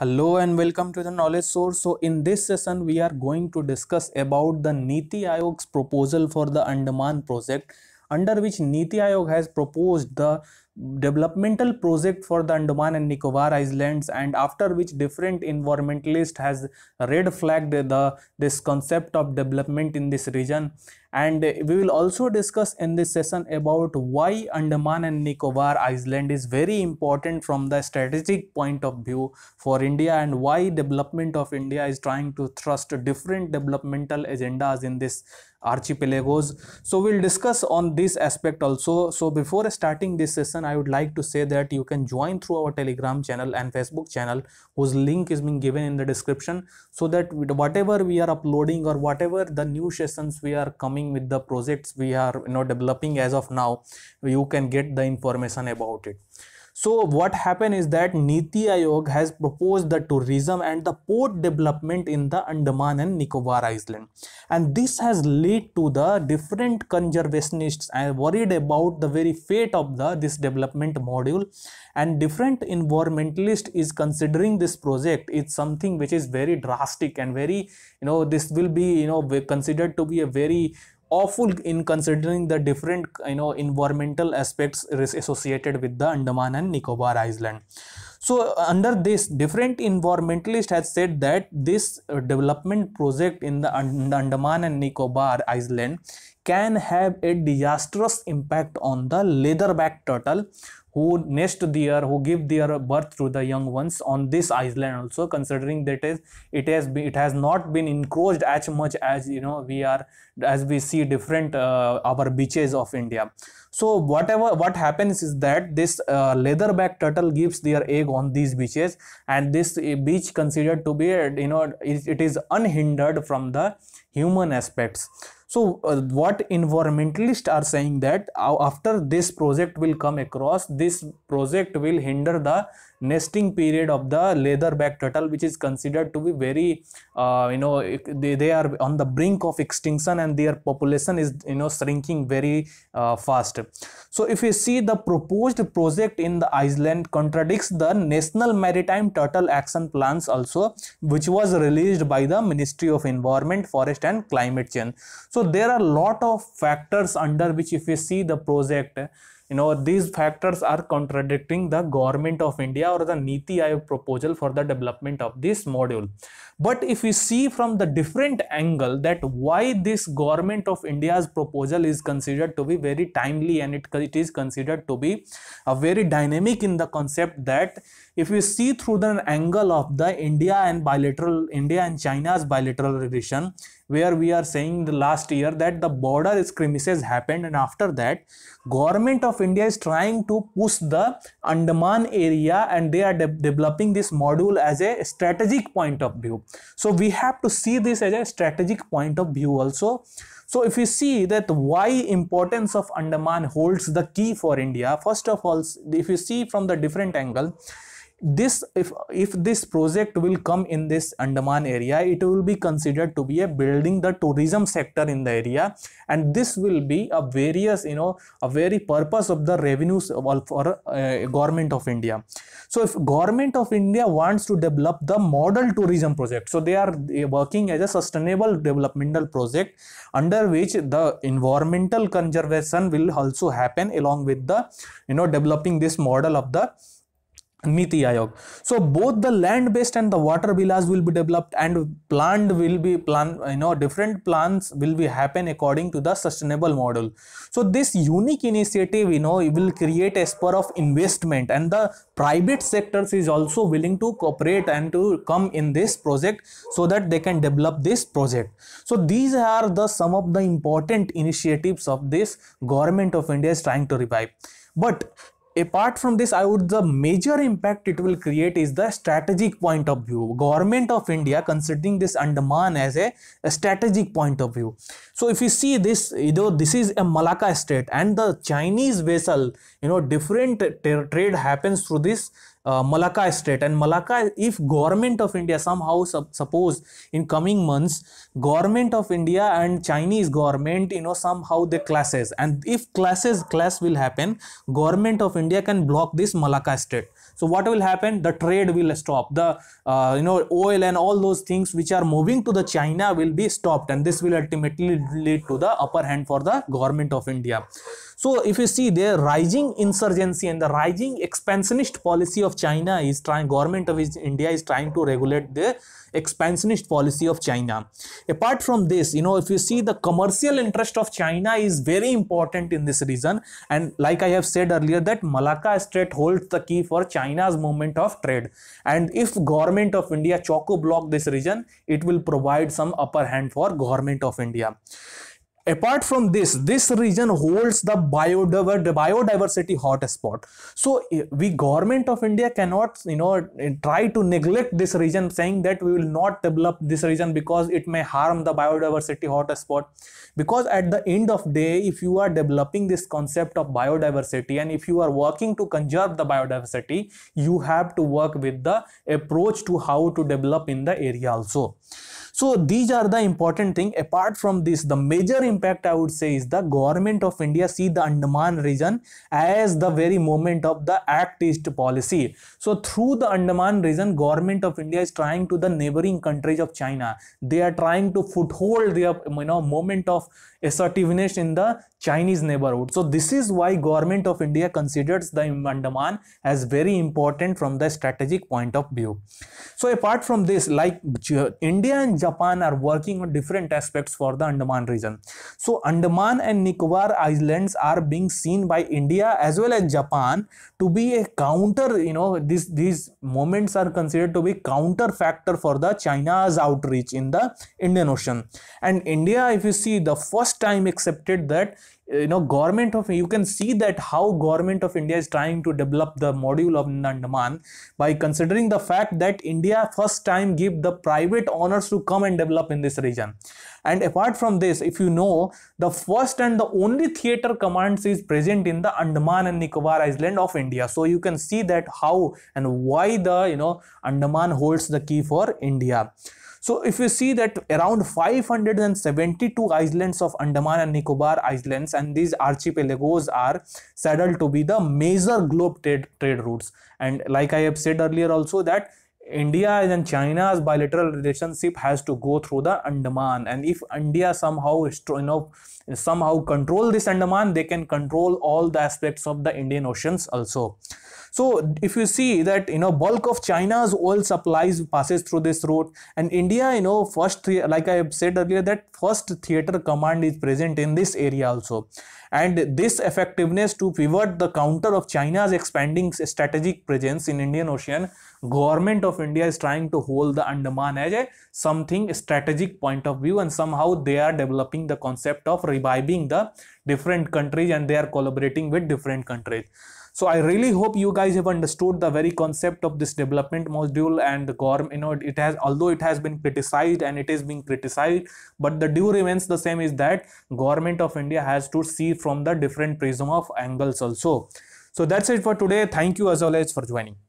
hello and welcome to the knowledge source so in this session we are going to discuss about the niti ayog's proposal for the andaman project under which niti ayog has proposed the developmental project for the Andaman and Nicobar Islands and after which different environmentalist has red flagged the this concept of development in this region and we will also discuss in this session about why Andaman and Nicobar Island is very important from the strategic point of view for India and why development of India is trying to thrust different developmental agendas in this archipelagos. So we'll discuss on this aspect also. So before starting this session conclusion i would like to say that you can join through our telegram channel and facebook channel whose link is being given in the description so that whatever we are uploading or whatever the new sessions we are coming with the projects we are you know developing as of now you can get the information about it so what happened is that Niti Aayog has proposed the tourism and the port development in the Andaman and Nicobar Island. And this has led to the different conservationists and uh, worried about the very fate of the this development module and different environmentalist is considering this project it's something which is very drastic and very you know this will be you know considered to be a very awful in considering the different you know environmental aspects associated with the Andaman and Nicobar Island. So uh, under this different environmentalist has said that this uh, development project in the Andaman and Nicobar Island can have a disastrous impact on the leatherback turtle who nest there, who give their birth to the young ones on this island also, considering that is it has been, it has not been encroached as much as you know we are as we see different uh, our beaches of India. So whatever what happens is that this uh, leatherback turtle gives their egg on these beaches, and this uh, beach considered to be you know it, it is unhindered from the human aspects so uh, what environmentalists are saying that uh, after this project will come across this project will hinder the nesting period of the leatherback turtle which is considered to be very uh, you know they, they are on the brink of extinction and their population is you know shrinking very uh, fast so if you see the proposed project in the iceland contradicts the national maritime turtle action plans also which was released by the ministry of environment forest and climate change so there are lot of factors under which if we see the project, you know, these factors are contradicting the government of India or the Niti Aayog proposal for the development of this module. But if we see from the different angle that why this government of India's proposal is considered to be very timely and it, it is considered to be a very dynamic in the concept that if we see through the angle of the India and bilateral India and China's bilateral relation, where we are saying the last year that the border skirmishes happened and after that government of India is trying to push the Andaman area and they are de developing this module as a strategic point of view. So we have to see this as a strategic point of view also. So if you see that why importance of Andaman holds the key for India, first of all, if you see from the different angle, this if if this project will come in this andaman area it will be considered to be a building the tourism sector in the area and this will be a various you know a very purpose of the revenues for uh, government of india so if government of india wants to develop the model tourism project so they are working as a sustainable developmental project under which the environmental conservation will also happen along with the you know developing this model of the Niti Aayog. So both the land-based and the water villas will be developed and planned will be plan, you know, different plans will be happen according to the sustainable model. So this unique initiative, you know, will create a spur of investment and the private sectors is also willing to cooperate and to come in this project so that they can develop this project. So these are the some of the important initiatives of this government of India is trying to revive. But apart from this i would the major impact it will create is the strategic point of view government of india considering this andaman as a, a strategic point of view so if you see this you know this is a malacca state and the chinese vessel you know different trade happens through this uh, Malacca Strait. And Malacca, if government of India somehow sub- suppose in coming months, government of India and Chinese government, you know, somehow they clashes. And if clashes clash will happen, government of India can block this Malacca Strait. So what will happen? The trade will stop. The uh, you know oil and all those things which are moving to the China will be stopped, and this will ultimately lead to the upper hand for the government of India. So if you see the rising insurgency and the rising expansionist policy of China is trying, government of India is trying to regulate the expansionist policy of China. Apart from this, you know, if you see the commercial interest of China is very important in this region. And like I have said earlier that Malacca Strait holds the key for China's movement of trade. And if government of India choco block this region, it will provide some upper hand for government of India apart from this this region holds the biodiversity hotspot so eh, we government of india cannot you know eh, try to neglect this region saying that we will not develop this region because it may harm the biodiversity hotspot because at the end of day if you are developing this concept of biodiversity and if you are working to conserve the biodiversity you have to work with the approach to how to develop in the area also so these are the important thing apart from this the major impact i would say is the government of india see the andaman region as the very moment of the act east policy so through the andaman region government of india is trying to the neighboring countries of china they are trying to foothold their you know moment of assertiveness in the Chinese neighborhood. So this is why government of India considers the Andaman as very important from the strategic point of view. So apart from this, like India and Japan are working on different aspects for the Andaman region. So Andaman and Nicobar Islands are being seen by India as well as Japan to be a counter, you know, this, these moments are considered to be counter factor for the China's outreach in the Indian Ocean. And India, if you see, the first time accepted that you know government of you can see that how government of india is trying to develop the module of andaman by considering the fact that india first time give the private owners to come and develop in this region and apart from this if you know the first and the only theater commands is present in the andaman and nicobar island of india so you can see that how and why the you know andaman holds the key for india so if you see that around 572 islands of Andaman and Nicobar Islands and these archipelagos are saddled to be the major globe trade, trade routes. And like I have said earlier also that India and China's bilateral relationship has to go through the Andaman and if India somehow you know somehow control this Andaman they can control all the aspects of the Indian Oceans also. So if you see that you know bulk of China's oil supplies passes through this route, and India, you know, first like I said earlier, that first theater command is present in this area also, and this effectiveness to pivot the counter of China's expanding strategic presence in Indian Ocean, government of India is trying to hold the Andaman as a something strategic point of view, and somehow they are developing the concept of reviving the different countries and they are collaborating with different countries. So I really hope you guys have understood the very concept of this development module and the GORM. You know, it has although it has been criticized and it is being criticized, but the due remains the same is that government of India has to see from the different prism of angles also. So that's it for today. Thank you as always for joining.